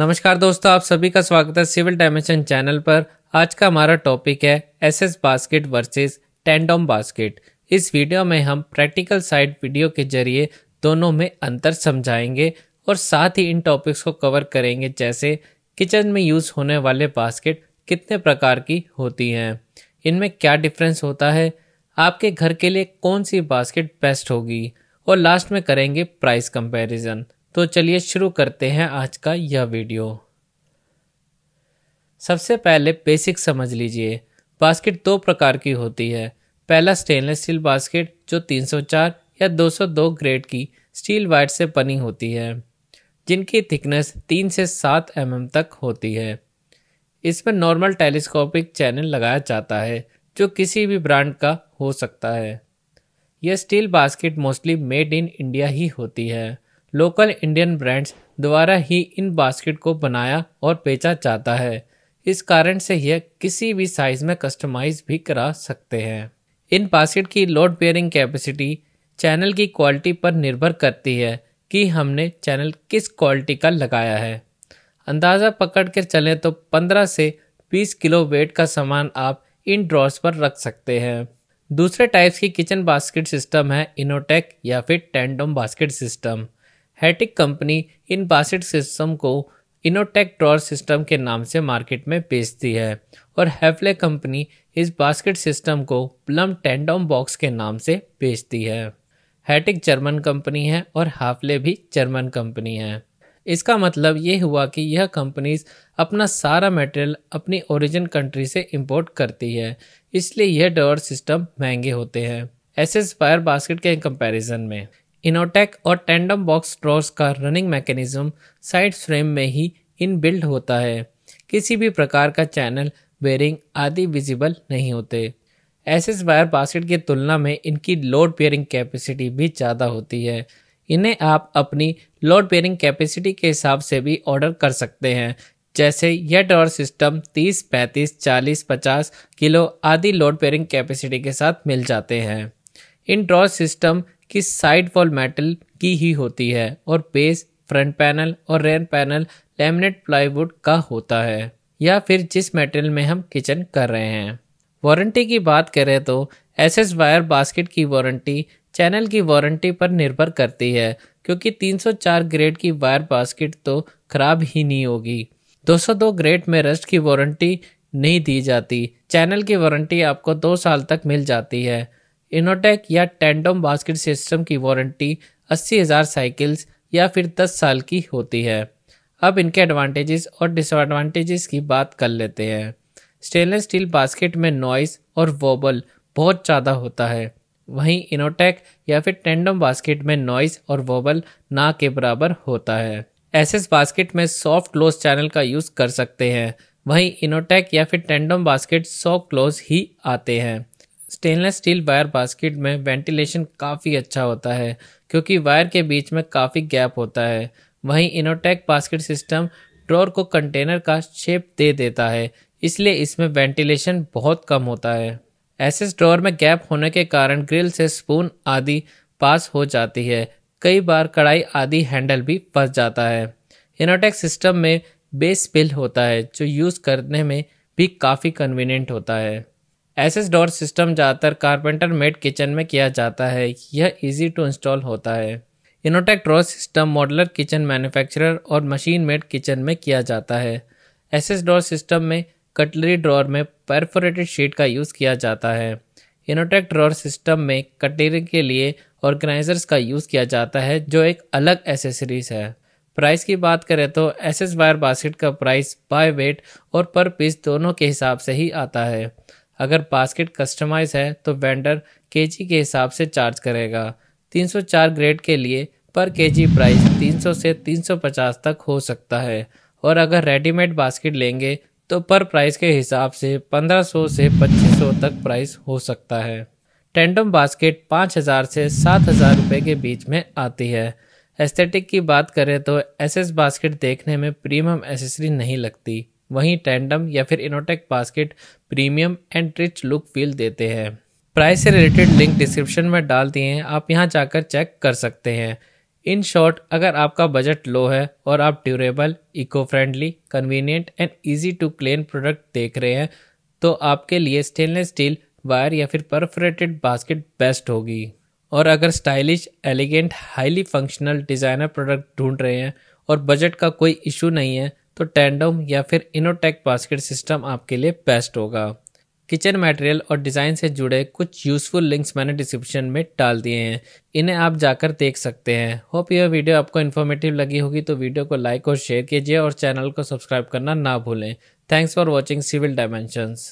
नमस्कार दोस्तों आप सभी का स्वागत है सिविल डायमेंशन चैनल पर आज का हमारा टॉपिक है SS basket versus tandem basket इस वीडियो में हम प्रैक्टिकल साइड वीडियो के जरिए दोनों में अंतर समझाएंगे और साथ ही इन टॉपिक्स को कवर करेंगे जैसे किचन में यूज़ होने वाले बास्केट कितने प्रकार की होती हैं इनमें क्या डिफरेंस होता है आपके घर के लिए कौन सी बास्केट बेस्ट होगी और लास्ट में करेंगे प्राइस कंपैरिजन तो चलिए शुरू करते हैं आज का यह वीडियो सबसे पहले बेसिक समझ लीजिए बास्केट दो प्रकार की होती है पहला स्टेनलेस स्टील बास्केट जो 304 या 202 ग्रेड की स्टील वायर से बनी होती है जिनकी थिकनेस तीन से सात एम mm तक होती है इसमें नॉर्मल टेलीस्कोपिक चैनल लगाया जाता है जो किसी भी ब्रांड का हो सकता है यह steel basket mostly made in India ही होती है लोकल इंडियन ब्रांड्स द्वारा ही इन बास्केट को बनाया और बेचा जाता है इस कारण से यह किसी भी साइज में कस्टमाइज भी करा सकते हैं इन बास्केट की लोड बेयरिंग कैपेसिटी चैनल की क्वालिटी पर निर्भर करती है कि हमने चैनल किस क्वालिटी का लगाया है अंदाज़ा पकड़ कर चलें तो 15 से 20 किलो वेट का सामान आप इन ड्रॉर्स पर रख सकते हैं दूसरे टाइप्स की किचन बास्केट सिस्टम है इनोटेक या फिर tandem basket system Hettich company इन बासिट सिस्टम को इनोटेक ड्रॉर सिस्टम के नाम से मार्केट में बेचती है और हैफले कंपनी इस बास्केट सिस्टम को प्लम टेंडोम बॉक्स के नाम से बेचती है हैटिक जर्मन कंपनी है और हाफले भी जर्मन कंपनी है इसका मतलब ये हुआ कि यह कंपनीज अपना सारा मटेरियल अपनी ओरिजिन कंट्री से इंपोर्ट करती है इसलिए यह डॉर सिस्टम महंगे होते हैं एस एस फायर बास्केट के कंपैरिजन में इनोटेक और टैंडम बॉक्स ड्रॉर्स का रनिंग मैकेनिज्म साइड फ्रेम में ही इन बिल्ड होता है किसी भी प्रकार का चैनल बेरिंग आदि विजिबल नहीं होते एस वायर बास्केट की तुलना में इनकी लोड पेयरिंग कैपेसिटी भी ज़्यादा होती है इन्हें आप अपनी लोड पेयरिंग कैपेसिटी के हिसाब से भी ऑर्डर कर सकते हैं जैसे यह ड्रॉर सिस्टम 30, 35, 40, 50 किलो आदि लोड पेयरिंग कैपेसिटी के साथ मिल जाते हैं इन ड्रॉ सिस्टम कि साइड वॉल मेटल की ही होती है और बेस फ्रंट पैनल और रेयर पैनल लेमिनेट प्लाईवुड का होता है या फिर जिस मेटेरियल में हम किचन कर रहे हैं वारंटी की बात करें तो एस एस वायर बास्केट की वारंटी चैनल की वारंटी पर निर्भर करती है क्योंकि 304 ग्रेड की वायर बास्केट तो खराब ही नहीं होगी 202 ग्रेड में रस्ट की वारंटी नहीं दी जाती चैनल की वारंटी आपको दो साल तक मिल जाती है इनोटेक या टेंडम बास्केट सिस्टम की वारंटी अस्सी हज़ार साइकिल्स या फिर 10 साल की होती है अब इनके एडवांटेजेस और डिसएडवांटेजेस की बात कर लेते हैं स्टेनलेस स्टील बास्केट में नॉइस और वोबल बहुत ज़्यादा होता है वहीं इनोटेक या फिर टेंडम बास्केट में नॉइस और वोबल ना के बराबर होता है एसएस बास्केट में सॉफ्ट क्लोज चैनल का यूज़ कर सकते हैं वहीं इनोटेक या फिर टेंडम बास्केट सॉफ्ट क्लोज ही आते हैं स्टेनलेस स्टील वायर बास्केट में वेंटिलेशन काफ़ी अच्छा होता है क्योंकि वायर के बीच में काफ़ी गैप होता है वहीं इनोटेक बास्केट सिस्टम ड्रॉर को कंटेनर का शेप दे देता है इसलिए इसमें वेंटिलेशन बहुत कम होता है ऐसे ड्रॉर में गैप होने के कारण ग्रिल से स्पून आदि पास हो जाती है कई बार कढ़ाई आदि हैंडल भी फंस जाता है इनोटेक सिस्टम में बेस पिल होता है जो यूज़ करने में भी काफ़ी कन्वीनियंट होता है एसएस डोर सिस्टम ज़्यादातर कारपेंटर मेड किचन में किया जाता है यह इजी टू इंस्टॉल होता है Innotech door system modular kitchen manufacturer और मशीन मेड किचन में किया जाता है एसएस डोर सिस्टम में कटलरी ड्रॉर में परफोरेटेड शीट का यूज़ किया जाता है इनोटेक ड्रॉर सिस्टम में कटलरी के लिए ऑर्गेनाइजर्स का यूज़ किया जाता है जो एक अलग एसेसरीज है प्राइस की बात करें तो एसएस वायर बास्केट का प्राइस बाय वेट और पर पीस दोनों के हिसाब से ही आता है अगर बास्केट कस्टमाइज है तो वेंडर के के हिसाब से चार्ज करेगा 304 ग्रेड के लिए पर के प्राइस 300 से 350 तक हो सकता है और अगर रेडीमेड बास्केट लेंगे तो पर प्राइस के हिसाब से 1500 से 2500 तक प्राइस हो सकता है टेंडम बास्केट 5000 से 7000 रुपए के बीच में आती है एस्थेटिक की बात करें तो एसएस बास्केट देखने में प्रीमियम एसेसरी नहीं लगती वहीं टैंडम या फिर Innotech basket premium and rich look feel देते हैं प्राइस से रिलेटेड लिंक डिस्क्रिप्शन में डाल दिए हैं आप यहाँ जाकर चेक कर सकते हैं इन शॉर्ट अगर आपका बजट लो है और आप durable eco friendly convenient and easy to clean product देख रहे हैं तो आपके लिए स्टेनलेस स्टील वायर या फिर परफ्रेटेड बास्केट बेस्ट होगी और अगर stylish elegant highly functional designer product ढूंढ रहे हैं और बजट का कोई इशू नहीं है तो टैंडम या फिर इनोटेक बास्केट सिस्टम आपके लिए बेस्ट होगा किचन मटेरियल और डिज़ाइन से जुड़े कुछ यूज़फुल लिंक्स मैंने डिस्क्रिप्शन में डाल दिए हैं इन्हें आप जाकर देख सकते हैं होप यह वीडियो आपको इन्फॉर्मेटिव लगी होगी तो वीडियो को लाइक और शेयर कीजिए और चैनल को सब्सक्राइब करना ना भूलें thanks for watching civil dimensions